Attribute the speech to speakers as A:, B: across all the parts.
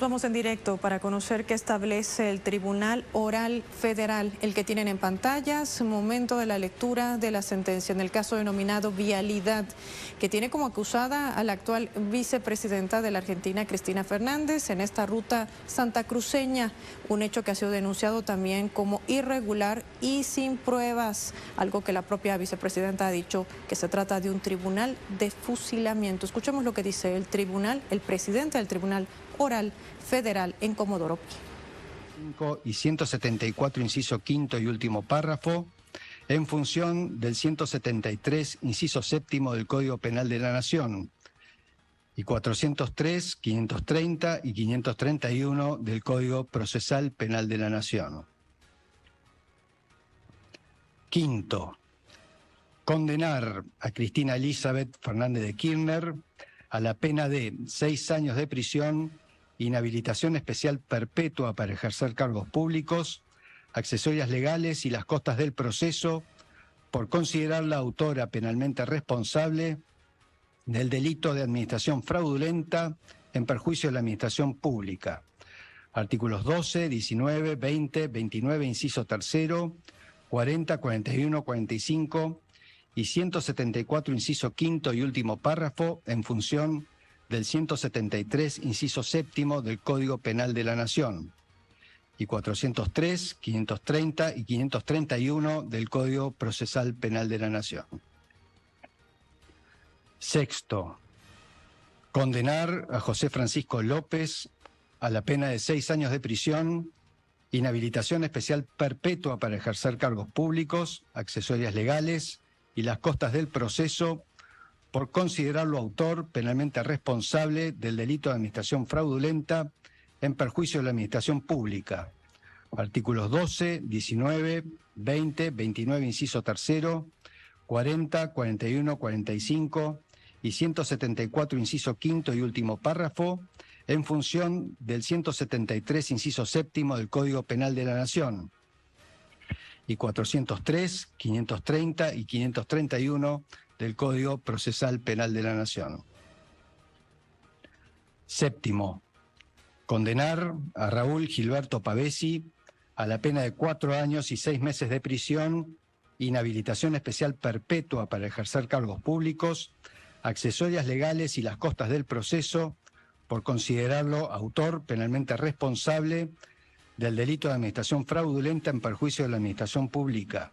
A: vamos en directo para conocer qué establece el Tribunal Oral Federal, el que tienen en pantallas, momento de la lectura de la sentencia en el caso denominado Vialidad, que tiene como acusada a la actual vicepresidenta de la Argentina, Cristina Fernández, en esta ruta santacruceña, un hecho que ha sido denunciado también como irregular y sin pruebas, algo que la propia vicepresidenta ha dicho que se trata de un tribunal de fusilamiento. Escuchemos lo que dice el tribunal, el presidente del Tribunal Oral federal en Comodoro
B: 5 y 174, inciso quinto y último párrafo, en función del 173, inciso séptimo del Código Penal de la Nación y 403, 530 y 531 del Código Procesal Penal de la Nación. Quinto, condenar a Cristina Elizabeth Fernández de Kirchner a la pena de seis años de prisión inhabilitación especial perpetua para ejercer cargos públicos, accesorias legales y las costas del proceso por considerar la autora penalmente responsable del delito de administración fraudulenta en perjuicio de la administración pública. Artículos 12, 19, 20, 29, inciso tercero, 40, 41, 45 y 174, inciso quinto y último párrafo, en función del 173, inciso séptimo del Código Penal de la Nación y 403, 530 y 531 del Código Procesal Penal de la Nación. Sexto, condenar a José Francisco López a la pena de seis años de prisión, inhabilitación especial perpetua para ejercer cargos públicos, accesorias legales y las costas del proceso por considerarlo autor penalmente responsable del delito de administración fraudulenta en perjuicio de la administración pública. Artículos 12, 19, 20, 29, inciso tercero, 40, 41, 45 y 174, inciso quinto y último párrafo, en función del 173, inciso séptimo del Código Penal de la Nación y 403, 530 y 531 del Código Procesal Penal de la Nación. Séptimo, condenar a Raúl Gilberto Pavesi a la pena de cuatro años y seis meses de prisión, inhabilitación especial perpetua para ejercer cargos públicos, accesorias legales y las costas del proceso por considerarlo autor penalmente responsable del delito de administración fraudulenta en perjuicio de la administración pública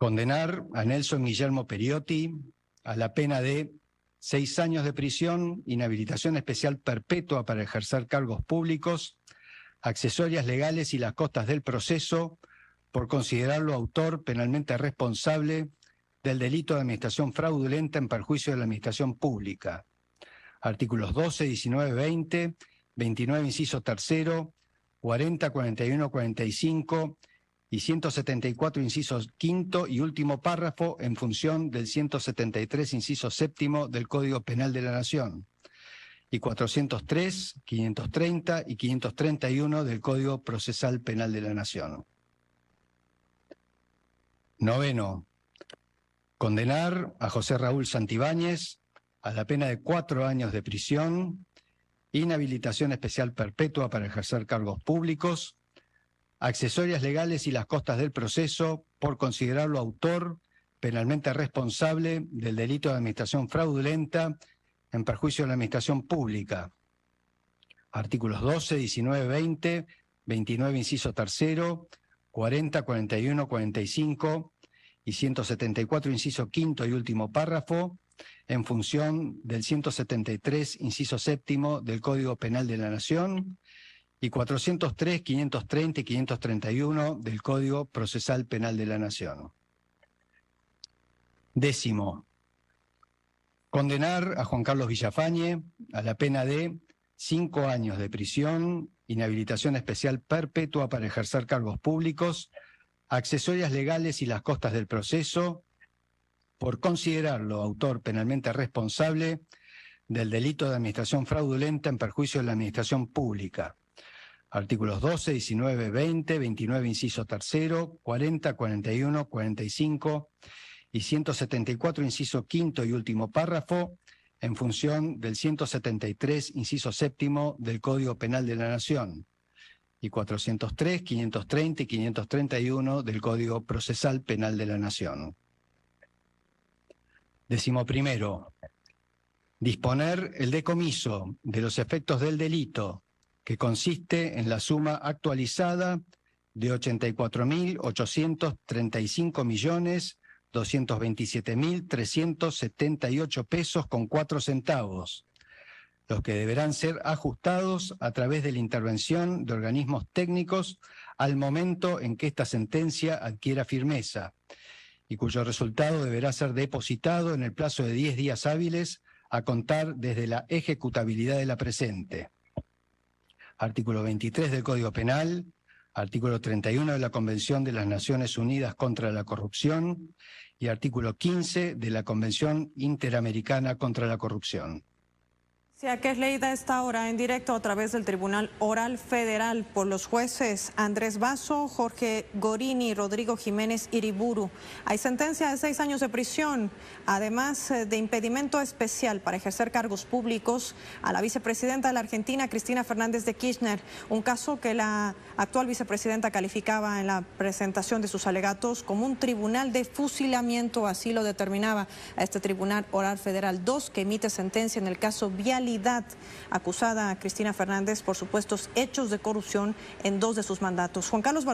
B: condenar a Nelson Guillermo Periotti a la pena de seis años de prisión, inhabilitación especial perpetua para ejercer cargos públicos, accesorias legales y las costas del proceso por considerarlo autor penalmente responsable del delito de administración fraudulenta en perjuicio de la administración pública. Artículos 12, 19, 20, 29, inciso tercero, 40, 41, 45 y 174, inciso quinto y último párrafo, en función del 173, inciso séptimo del Código Penal de la Nación, y 403, 530 y 531 del Código Procesal Penal de la Nación. Noveno, condenar a José Raúl Santibáñez a la pena de cuatro años de prisión, inhabilitación especial perpetua para ejercer cargos públicos, accesorias legales y las costas del proceso por considerarlo autor penalmente responsable del delito de administración fraudulenta en perjuicio de la administración pública. Artículos 12, 19, 20, 29, inciso tercero, 40, 41, 45 y 174, inciso quinto y último párrafo, en función del 173, inciso séptimo del Código Penal de la Nación y 403, 530 y 531 del Código Procesal Penal de la Nación. Décimo, condenar a Juan Carlos Villafañe a la pena de cinco años de prisión, inhabilitación especial perpetua para ejercer cargos públicos, accesorias legales y las costas del proceso, por considerarlo autor penalmente responsable del delito de administración fraudulenta en perjuicio de la administración pública, artículos 12, 19, 20, 29, inciso tercero, 40, 41, 45 y 174, inciso quinto y último párrafo, en función del 173, inciso séptimo del Código Penal de la Nación y 403, 530 y 531 del Código Procesal Penal de la Nación. Décimo primero, disponer el decomiso de los efectos del delito que consiste en la suma actualizada de 84.835.227.378 millones pesos con 4 centavos, los que deberán ser ajustados a través de la intervención de organismos técnicos al momento en que esta sentencia adquiera firmeza y cuyo resultado deberá ser depositado en el plazo de 10 días hábiles a contar desde la ejecutabilidad de la presente artículo 23 del Código Penal, artículo 31 de la Convención de las Naciones Unidas contra la Corrupción y artículo 15 de la Convención Interamericana contra la Corrupción
A: que es leída esta hora en directo a través del Tribunal Oral Federal por los jueces Andrés Vaso, Jorge Gorini, Rodrigo Jiménez Iriburu. Hay sentencia de seis años de prisión, además eh, de impedimento especial para ejercer cargos públicos a la vicepresidenta de la Argentina, Cristina Fernández de Kirchner, un caso que la actual vicepresidenta calificaba en la presentación de sus alegatos como un tribunal de fusilamiento, así lo determinaba este Tribunal Oral Federal 2, que emite sentencia en el caso Vial acusada a Cristina Fernández por supuestos hechos de corrupción en dos de sus mandatos. Juan Carlos